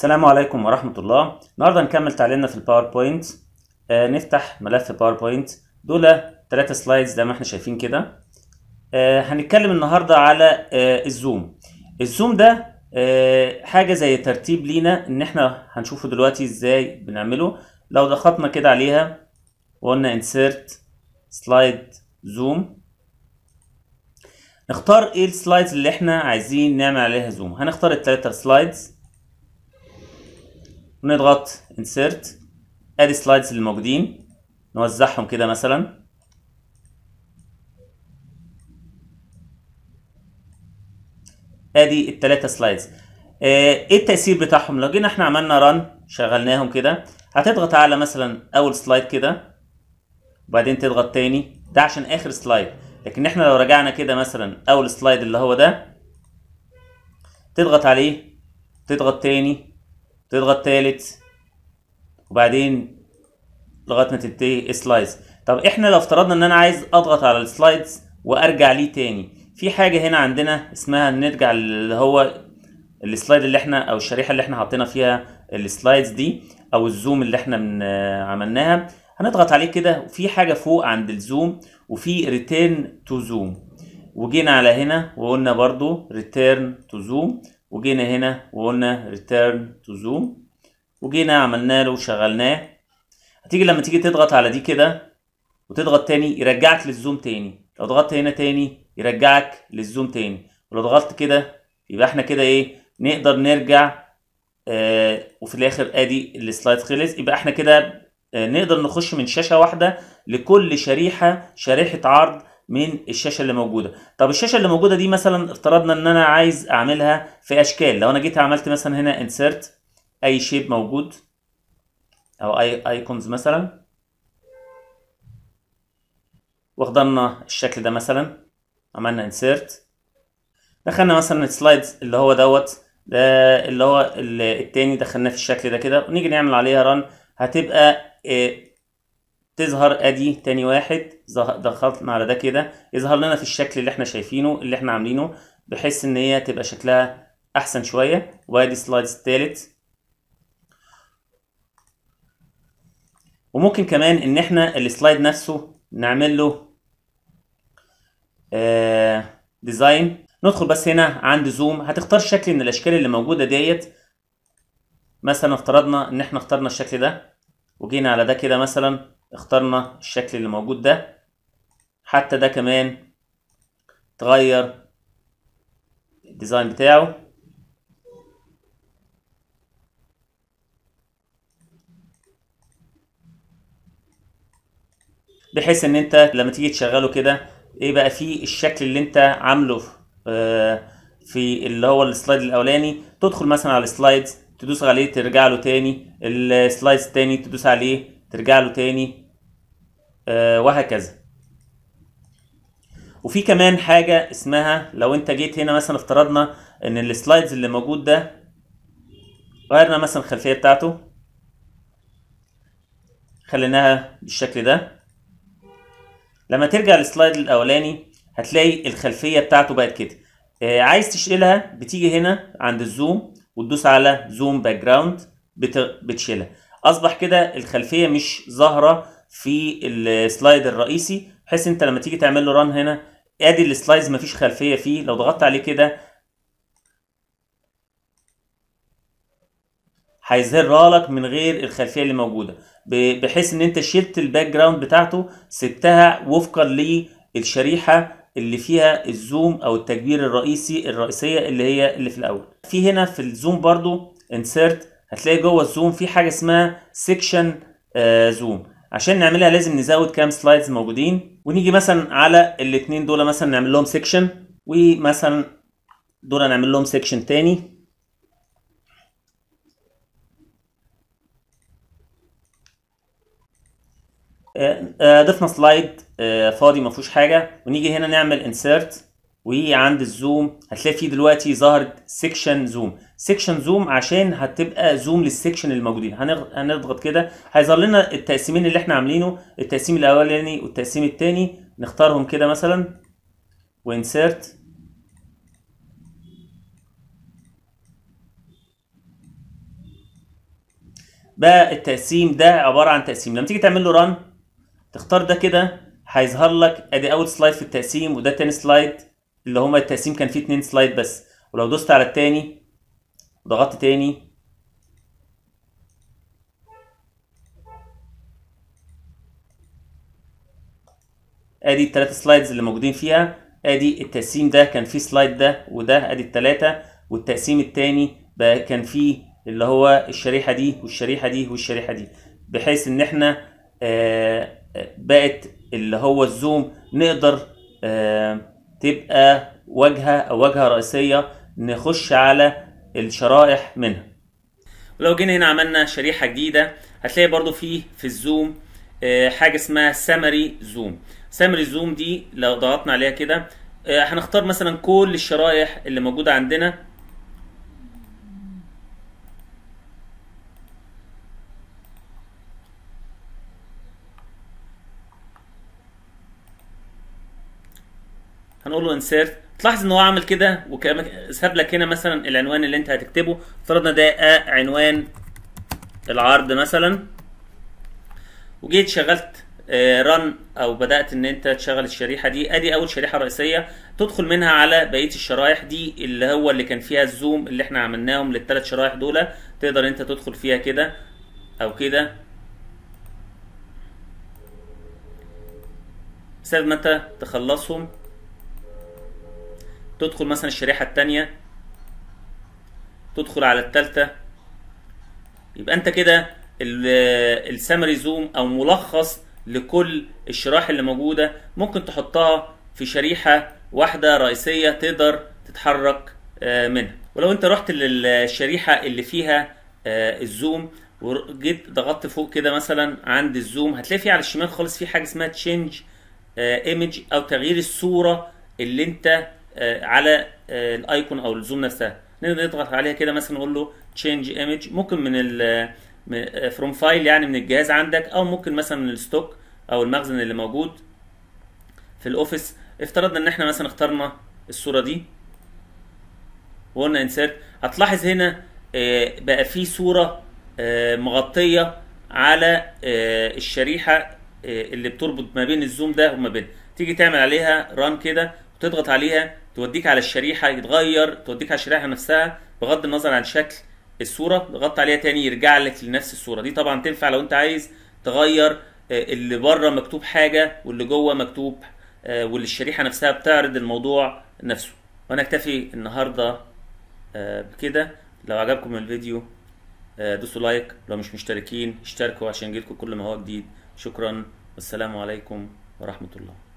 السلام عليكم ورحمة الله النهاردة هنكمل تعليمنا في الباوربوينت آه نفتح ملف باوربوينت دول ثلاثة سلايدز زي ما احنا شايفين كده آه هنتكلم النهاردة على آه الزوم الزوم ده آه حاجة زي ترتيب لينا ان احنا هنشوفه دلوقتي ازاي بنعمله لو ضغطنا كده عليها وقلنا insert سلايد زوم نختار ايه السلايدز اللي احنا عايزين نعمل عليها زوم هنختار التلاتة سلايدز ونضغط انسيرت ادي السلايدز اللي موجودين نوزعهم كده مثلا ادي التلاتة سلايدز آه، ايه التأثير بتاعهم لو جينا احنا عملنا ران شغلناهم كده هتضغط على مثلا اول سلايد كده وبعدين تضغط تاني ده عشان اخر سلايد لكن احنا لو رجعنا كده مثلا اول سلايد اللي هو ده تضغط عليه تضغط تاني تضغط تالت وبعدين لغايه ما تنتهي سلايز طب احنا لو افترضنا ان انا عايز اضغط على السلايدز وارجع ليه تاني في حاجه هنا عندنا اسمها نرجع اللي هو السلايد اللي احنا او الشريحه اللي احنا حطينا فيها السلايدز دي او الزوم اللي احنا من عملناها هنضغط عليه كده وفي حاجه فوق عند الزوم وفي ريتيرن تو زوم وجينا على هنا وقلنا برضو ريتيرن تو زوم وجينا هنا وقلنا return to zoom وجينا عملنا له وشغلناه هتيجي لما تيجي تضغط على دي كده وتضغط تاني يرجعك للزوم تاني لو ضغطت هنا تاني يرجعك للزوم تاني ولو ضغطت كده يبقى احنا كده ايه نقدر نرجع آه وفي الاخر ادي السلايد خلص يبقى احنا كده آه نقدر نخش من شاشه واحده لكل شريحه شريحه عرض من الشاشه اللي موجوده طب الشاشه اللي موجوده دي مثلا افترضنا ان انا عايز اعملها في اشكال لو انا جيت عملت مثلا هنا انسيرت اي شيب موجود او اي ايكونز مثلا واخدنا الشكل ده مثلا عملنا انسيرت دخلنا مثلا السلايدز اللي هو دوت ده اللي هو التاني دخلناه في الشكل ده كده ونيجي نعمل عليها ران هتبقى آه، تظهر ادي تاني واحد ضغطنا على ده كده يظهر لنا في الشكل اللي احنا شايفينه اللي احنا عاملينه بحيث ان هي تبقى شكلها احسن شويه وادي سلايدز الثالث وممكن كمان ان احنا السلايد نفسه نعمل له آه، ديزاين ندخل بس هنا عند زوم هتختار شكل من الاشكال اللي موجوده ديت مثلا افترضنا ان احنا اخترنا الشكل ده وجينا على ده كده مثلا اخترنا الشكل اللي موجود ده حتى ده كمان تغير الديزاين بتاعه بحيث ان انت لما تيجي تشغله كده ايه بقى فيه الشكل اللي انت عامله آه، في اللي هو السلايد الاولاني تدخل مثلا على السلايدز تدوس عليه ترجع له تاني السلايدز تاني تدوس عليه ترجع له تاني آه وهكذا وفي كمان حاجه اسمها لو انت جيت هنا مثلا افترضنا ان السلايدز اللي موجود ده غيرنا مثلا الخلفيه بتاعته خليناها بالشكل ده لما ترجع للسلايد الاولاني هتلاقي الخلفيه بتاعته بقت كده آه عايز تشيلها بتيجي هنا عند الزوم وتدوس على زوم باك جراوند بتشيلها اصبح كده الخلفيه مش ظاهره في السلايد الرئيسي بحيث انت لما تيجي تعمل له ران هنا ادي السلايدز مفيش خلفيه فيه لو ضغطت عليه كده هيظهر لك من غير الخلفيه اللي موجوده بحيث ان انت شلت الباك جراوند بتاعته سبتها وفقا للشريحه اللي فيها الزوم او التكبير الرئيسي الرئيسيه اللي هي اللي في الاول في هنا في الزوم برضو انسرت هتلاقي جوه الزوم في حاجه اسمها سيكشن زوم آه، عشان نعملها لازم نزود كام سلايدز موجودين ونيجي مثلا على الاثنين دول مثلا نعمل لهم سيكشن ومثلا دول نعمل لهم سيكشن ثاني آه، آه، ضفنا سلايد فاضي ما فيهوش حاجه ونيجي هنا نعمل انسيرت ويجي عند الزوم هتلاقي فيه دلوقتي ظهرت سيكشن زوم سيكشن زوم عشان هتبقى زوم للسيكشن الموجودين هنضغط كده هيظهر لنا التقسيمين اللي احنا عاملينه التقسيم الاولاني والتقسيم الثاني نختارهم كده مثلا وانسيرت بقى التقسيم ده عباره عن تقسيم لما تيجي تعمل له ران تختار ده كده هيظهر لك ادي اول سلايد في التقسيم وده تاني سلايد اللي هما التقسيم كان فيه اتنين سلايد بس ولو دوست على التاني ضغطت تاني ادي التلاتة سلايدز اللي موجودين فيها ادي التقسيم ده كان فيه سلايد ده وده ادي التلاتة والتقسيم التاني بقى كان فيه اللي هو الشريحة دي والشريحة دي والشريحة دي بحيث ان احنا آه، آه، بقت اللي هو الزوم نقدر تبقى واجهة أو واجهة رئيسية نخش على الشرائح منها ولو جينا هنا عملنا شريحة جديدة هتلاقي برضو فيه في الزوم آه، حاجة اسمها سامري زوم سمري زوم دي لو ضغطنا عليها كده آه، هنختار مثلا كل الشرائح اللي موجودة عندنا هنقول له انسيرت تلاحظ ان هو عمل كده وساب لك هنا مثلا العنوان اللي انت هتكتبه افترضنا ده آه عنوان العرض مثلا وجيت شغلت رن آه، او بدات ان انت تشغل الشريحه دي ادي اول شريحه رئيسيه تدخل منها على بقيه الشرايح دي اللي هو اللي كان فيها الزوم اللي احنا عملناهم للثلاث شرايح دول تقدر انت تدخل فيها كده او كده سبب ما انت تخلصهم تدخل مثلا الشريحة التانية تدخل على التالتة يبقى انت كده السمري زوم او ملخص لكل الشرايح اللي موجودة ممكن تحطها في شريحة واحدة رئيسية تقدر تتحرك آه، منها ولو انت رحت للشريحة اللي فيها آه، الزوم وجيت ضغطت فوق كده مثلا عند الزوم هتلاقي في على الشمال خالص في حاجة اسمها تشينج ايمج آه، او تغيير الصورة اللي انت آه، على آه، الايكون او الزوم نفسها نقدر نضغط عليها كده مثلا نقول له تشينج ايمج ممكن من ال فروم فايل آه، يعني من الجهاز عندك او ممكن مثلا من الستوك او المخزن اللي موجود في الاوفيس افترضنا ان احنا مثلا اخترنا الصوره دي وقلنا انسيرت هتلاحظ هنا بقى في صوره مغطيه على الشريحه اللي بتربط ما بين الزوم ده وما بين تيجي تعمل عليها ران كده تضغط عليها توديك على الشريحه يتغير توديك على الشريحه نفسها بغض النظر عن شكل الصوره ضغطت عليها تاني يرجع لك لنفس الصوره دي طبعا تنفع لو انت عايز تغير آه، اللي بره مكتوب حاجه واللي جوه مكتوب آه، واللي الشريحه نفسها بتعرض الموضوع نفسه وانا اكتفي النهارده آه، بكده لو عجبكم الفيديو دوسوا لايك لو مش مشتركين اشتركوا عشان يجيلكم كل ما هو جديد شكرا والسلام عليكم ورحمه الله